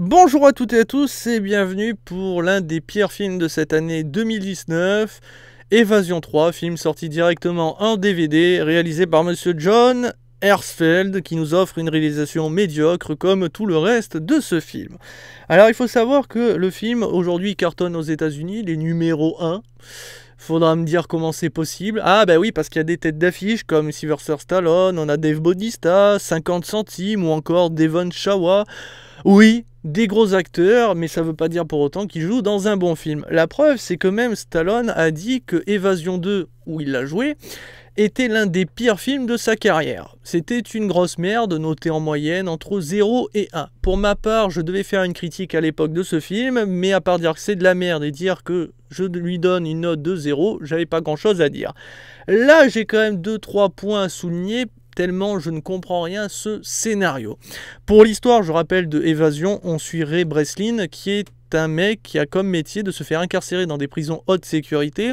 Bonjour à toutes et à tous et bienvenue pour l'un des pires films de cette année 2019, Évasion 3, film sorti directement en DVD, réalisé par Monsieur John Hersfeld qui nous offre une réalisation médiocre comme tout le reste de ce film. Alors il faut savoir que le film aujourd'hui cartonne aux États-Unis, les numéros 1. Faudra me dire comment c'est possible. Ah ben oui, parce qu'il y a des têtes d'affiche comme Sylvester Stallone, on a Dave Bautista, 50 centimes ou encore Devon Shawa. Oui, des gros acteurs, mais ça veut pas dire pour autant qu'ils jouent dans un bon film. La preuve, c'est que même Stallone a dit que Évasion 2, où il l'a joué, était l'un des pires films de sa carrière. C'était une grosse merde, notée en moyenne entre 0 et 1. Pour ma part, je devais faire une critique à l'époque de ce film, mais à part dire que c'est de la merde et dire que je lui donne une note de 0, j'avais pas grand chose à dire. Là, j'ai quand même 2-3 points à souligner tellement je ne comprends rien ce scénario. Pour l'histoire, je rappelle de Évasion, on suit Ray Breslin qui est un mec qui a comme métier de se faire incarcérer dans des prisons haute sécurité,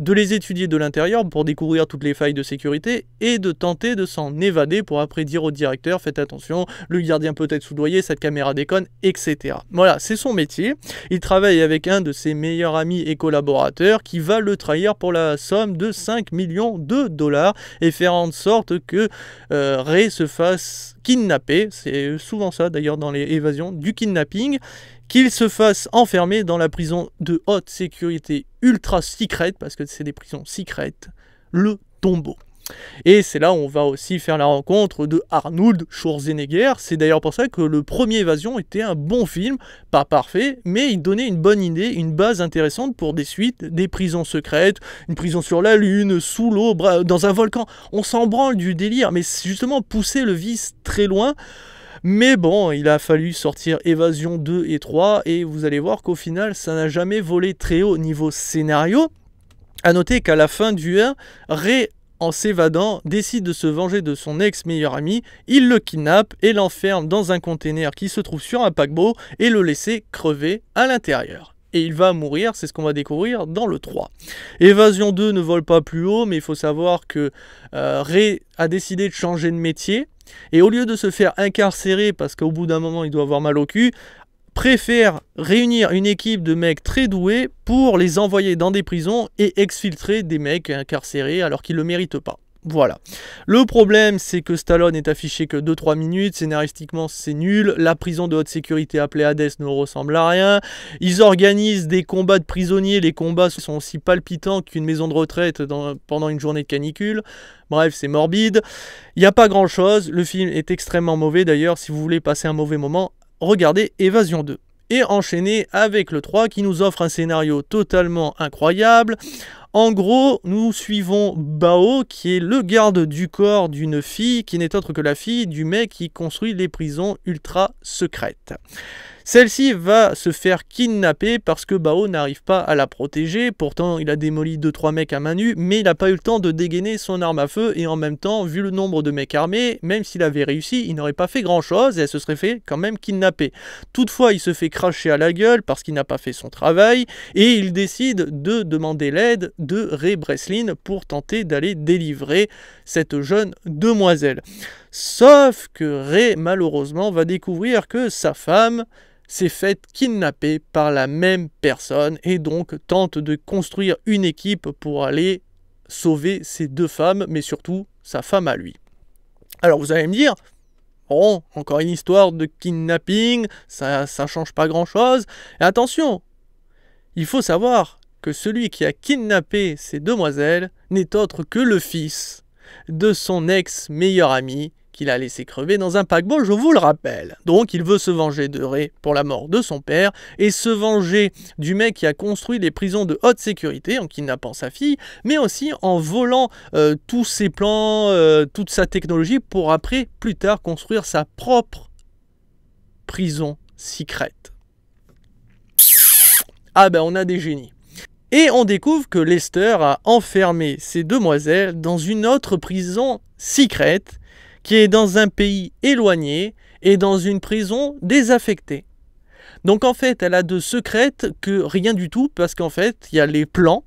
de les étudier de l'intérieur pour découvrir toutes les failles de sécurité et de tenter de s'en évader pour après dire au directeur faites attention, le gardien peut être soudoyé, cette caméra déconne, etc. Voilà, c'est son métier. Il travaille avec un de ses meilleurs amis et collaborateurs qui va le trahir pour la somme de 5 millions de dollars et faire en sorte que euh, Ray se fasse kidnappé, c'est souvent ça d'ailleurs dans les évasions, du kidnapping, qu'il se fasse enfermer dans la prison de haute sécurité ultra secrète, parce que c'est des prisons secrètes, le tombeau. Et c'est là où on va aussi faire la rencontre de Arnold Schwarzenegger. C'est d'ailleurs pour ça que le premier Évasion était un bon film, pas parfait, mais il donnait une bonne idée, une base intéressante pour des suites, des prisons secrètes, une prison sur la Lune, sous l'eau, dans un volcan. On s'en branle du délire, mais justement pousser le vice très loin. Mais bon, il a fallu sortir Évasion 2 et 3, et vous allez voir qu'au final, ça n'a jamais volé très haut niveau scénario. A noter qu'à la fin du 1, ré en s'évadant, décide de se venger de son ex-meilleur ami. Il le kidnappe et l'enferme dans un container qui se trouve sur un paquebot et le laisser crever à l'intérieur et il va mourir, c'est ce qu'on va découvrir dans le 3. Évasion 2 ne vole pas plus haut, mais il faut savoir que euh, Ray a décidé de changer de métier. Et au lieu de se faire incarcérer parce qu'au bout d'un moment il doit avoir mal au cul, préfère réunir une équipe de mecs très doués pour les envoyer dans des prisons et exfiltrer des mecs incarcérés alors qu'ils ne le méritent pas. Voilà. Le problème, c'est que Stallone est affiché que 2-3 minutes, scénaristiquement c'est nul, la prison de haute sécurité appelée Hades ne ressemble à rien, ils organisent des combats de prisonniers, les combats sont aussi palpitants qu'une maison de retraite dans, pendant une journée de canicule, bref c'est morbide, il n'y a pas grand-chose, le film est extrêmement mauvais d'ailleurs, si vous voulez passer un mauvais moment, regardez Évasion 2. Et enchaîner avec le 3 qui nous offre un scénario totalement incroyable. En gros, nous suivons Bao, qui est le garde du corps d'une fille, qui n'est autre que la fille du mec qui construit les prisons ultra secrètes. Celle-ci va se faire kidnapper parce que Bao n'arrive pas à la protéger. Pourtant, il a démoli 2-3 mecs à main nue, mais il n'a pas eu le temps de dégainer son arme à feu. Et en même temps, vu le nombre de mecs armés, même s'il avait réussi, il n'aurait pas fait grand-chose et elle se serait fait quand même kidnapper. Toutefois, il se fait cracher à la gueule parce qu'il n'a pas fait son travail et il décide de demander l'aide de Ray Breslin pour tenter d'aller délivrer cette jeune demoiselle. Sauf que Ray, malheureusement, va découvrir que sa femme s'est fait kidnapper par la même personne et donc tente de construire une équipe pour aller sauver ses deux femmes, mais surtout sa femme à lui. Alors vous allez me dire, bon, encore une histoire de kidnapping, ça ne change pas grand-chose. attention, il faut savoir que celui qui a kidnappé ces demoiselles n'est autre que le fils de son ex meilleur ami qu'il a laissé crever dans un paquebot, je vous le rappelle. Donc il veut se venger de Ray pour la mort de son père et se venger du mec qui a construit les prisons de haute sécurité en kidnappant sa fille, mais aussi en volant euh, tous ses plans, euh, toute sa technologie pour après, plus tard, construire sa propre prison secrète. Ah ben on a des génies. Et on découvre que Lester a enfermé ces demoiselles dans une autre prison secrète qui est dans un pays éloigné et dans une prison désaffectée. Donc en fait, elle a de secrète que rien du tout, parce qu'en fait, il y a les plans,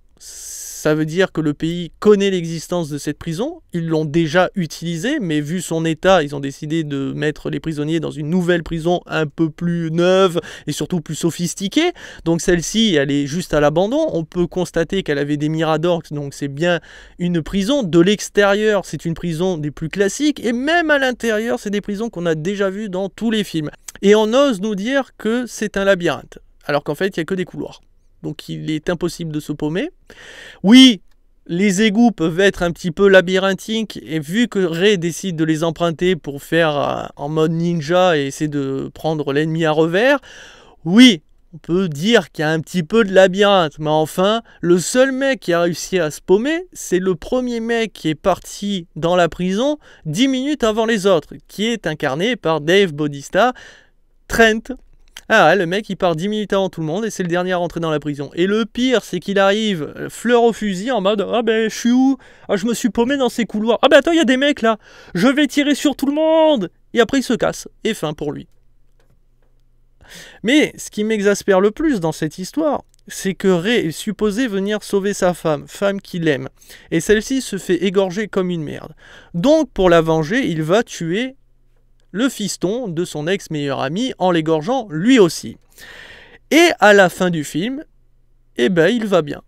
ça veut dire que le pays connaît l'existence de cette prison. Ils l'ont déjà utilisée, mais vu son état, ils ont décidé de mettre les prisonniers dans une nouvelle prison un peu plus neuve et surtout plus sophistiquée. Donc celle-ci, elle est juste à l'abandon. On peut constater qu'elle avait des miradors, donc c'est bien une prison. De l'extérieur, c'est une prison des plus classiques. Et même à l'intérieur, c'est des prisons qu'on a déjà vues dans tous les films. Et on ose nous dire que c'est un labyrinthe, alors qu'en fait, il n'y a que des couloirs donc il est impossible de se paumer. Oui, les égouts peuvent être un petit peu labyrinthiques et vu que Ray décide de les emprunter pour faire euh, en mode ninja et essayer de prendre l'ennemi à revers, oui, on peut dire qu'il y a un petit peu de labyrinthe, mais enfin, le seul mec qui a réussi à se paumer, c'est le premier mec qui est parti dans la prison 10 minutes avant les autres, qui est incarné par Dave Bodista, Trent, ah le mec, il part 10 minutes avant tout le monde et c'est le dernier à rentrer dans la prison. Et le pire, c'est qu'il arrive, euh, fleur au fusil, en mode Ah ben, je suis où Ah, je me suis paumé dans ces couloirs. Ah ben, attends, il y a des mecs là Je vais tirer sur tout le monde Et après, il se casse. Et fin pour lui. Mais ce qui m'exaspère le plus dans cette histoire, c'est que Ray est supposé venir sauver sa femme, femme qu'il aime, et celle-ci se fait égorger comme une merde. Donc pour la venger, il va tuer le fiston de son ex-meilleur ami en l'égorgeant lui aussi. Et à la fin du film, eh ben il va bien.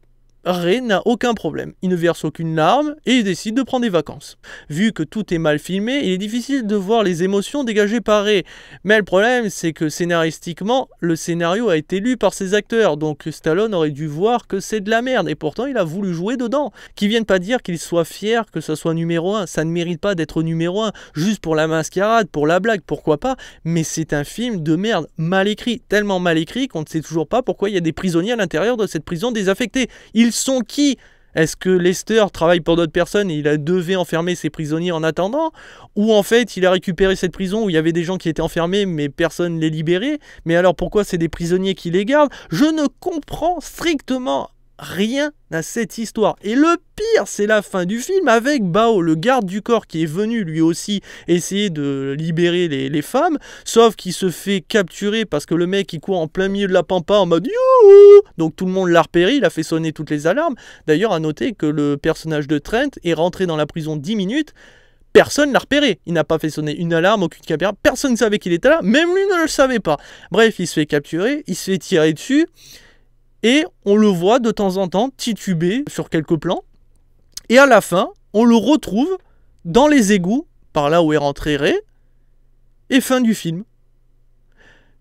Ray n'a aucun problème, il ne verse aucune larme et il décide de prendre des vacances. Vu que tout est mal filmé, il est difficile de voir les émotions dégagées par Ray. Mais le problème, c'est que scénaristiquement, le scénario a été lu par ses acteurs, donc Stallone aurait dû voir que c'est de la merde et pourtant il a voulu jouer dedans. Qui viennent pas dire qu'il soit fier que ça soit numéro 1, ça ne mérite pas d'être numéro 1, juste pour la mascarade, pour la blague, pourquoi pas, mais c'est un film de merde, mal écrit, tellement mal écrit qu'on ne sait toujours pas pourquoi il y a des prisonniers à l'intérieur de cette prison désaffectée. Il ils sont qui Est-ce que Lester travaille pour d'autres personnes et il a devait enfermer ses prisonniers en attendant Ou en fait, il a récupéré cette prison où il y avait des gens qui étaient enfermés mais personne ne les libérait Mais alors pourquoi c'est des prisonniers qui les gardent Je ne comprends strictement rien à cette histoire. Et le pire, c'est la fin du film avec Bao, le garde du corps qui est venu lui aussi essayer de libérer les, femmes, sauf qu'il se fait capturer parce que le mec il court en plein milieu de la pampa en mode youhou Donc tout le monde l'a repéré, il a fait sonner toutes les alarmes. D'ailleurs, à noter que le personnage de Trent est rentré dans la prison 10 minutes personne l'a repéré. Il n'a pas fait sonner une alarme, aucune caméra, personne ne savait qu'il était là, même lui ne le savait pas. Bref, il se fait capturer, il se fait tirer dessus. Et on le voit de temps en temps tituber sur quelques plans. Et à la fin, on le retrouve dans les égouts, par là où est rentré Ray. Et fin du film.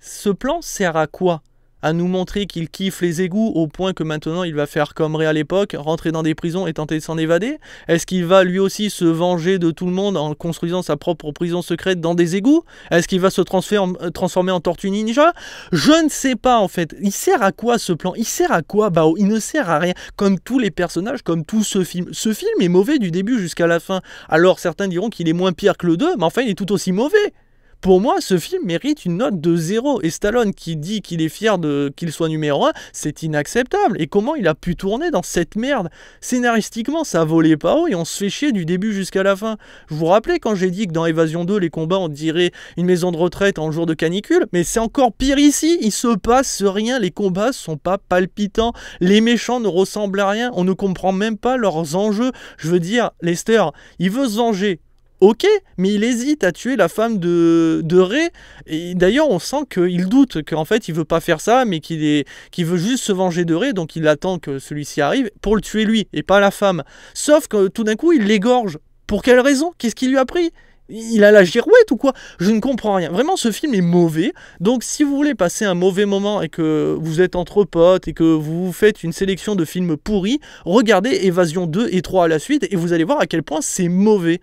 Ce plan sert à quoi à nous montrer qu'il kiffe les égouts au point que maintenant il va faire comme Ré à l'époque, rentrer dans des prisons et tenter de s'en évader Est-ce qu'il va lui aussi se venger de tout le monde en construisant sa propre prison secrète dans des égouts Est-ce qu'il va se euh, transformer en tortue ninja Je ne sais pas en fait. Il sert à quoi ce plan Il sert à quoi Bao Il ne sert à rien. Comme tous les personnages, comme tout ce film. Ce film est mauvais du début jusqu'à la fin. Alors certains diront qu'il est moins pire que le 2, mais enfin il est tout aussi mauvais. Pour moi, ce film mérite une note de zéro. Et Stallone qui dit qu'il est fier de qu'il soit numéro un, c'est inacceptable. Et comment il a pu tourner dans cette merde Scénaristiquement, ça volait pas haut et on se fait chier du début jusqu'à la fin. Je vous rappelez quand j'ai dit que dans Évasion 2, les combats, on dirait une maison de retraite en jour de canicule, mais c'est encore pire ici. Il se passe rien, les combats sont pas palpitants, les méchants ne ressemblent à rien, on ne comprend même pas leurs enjeux. Je veux dire, Lester, il veut se venger, Ok, mais il hésite à tuer la femme de, de Ray. Et d'ailleurs, on sent qu'il doute, qu'en fait, il veut pas faire ça, mais qu'il est, qu'il veut juste se venger de Ray, donc il attend que celui-ci arrive pour le tuer lui, et pas la femme. Sauf que tout d'un coup, il l'égorge. Pour quelle raison Qu'est-ce qui lui a pris il a la girouette ou quoi Je ne comprends rien. Vraiment, ce film est mauvais. Donc, si vous voulez passer un mauvais moment et que vous êtes entre potes et que vous faites une sélection de films pourris, regardez Évasion 2 et 3 à la suite et vous allez voir à quel point c'est mauvais.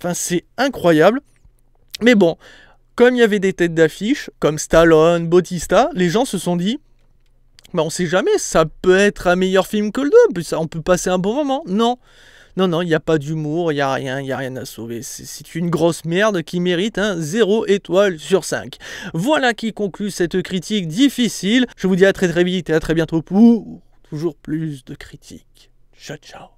Enfin, c'est incroyable. Mais bon, comme il y avait des têtes d'affiche, comme Stallone, Bautista, les gens se sont dit bah, on sait jamais, ça peut être un meilleur film que le 2, on peut passer un bon moment. Non. Non, non, il n'y a pas d'humour, il n'y a rien, il n'y a rien à sauver. C'est une grosse merde qui mérite un 0 étoile sur 5. Voilà qui conclut cette critique difficile. Je vous dis à très très vite et à très bientôt pour toujours plus de critiques. Ciao, ciao.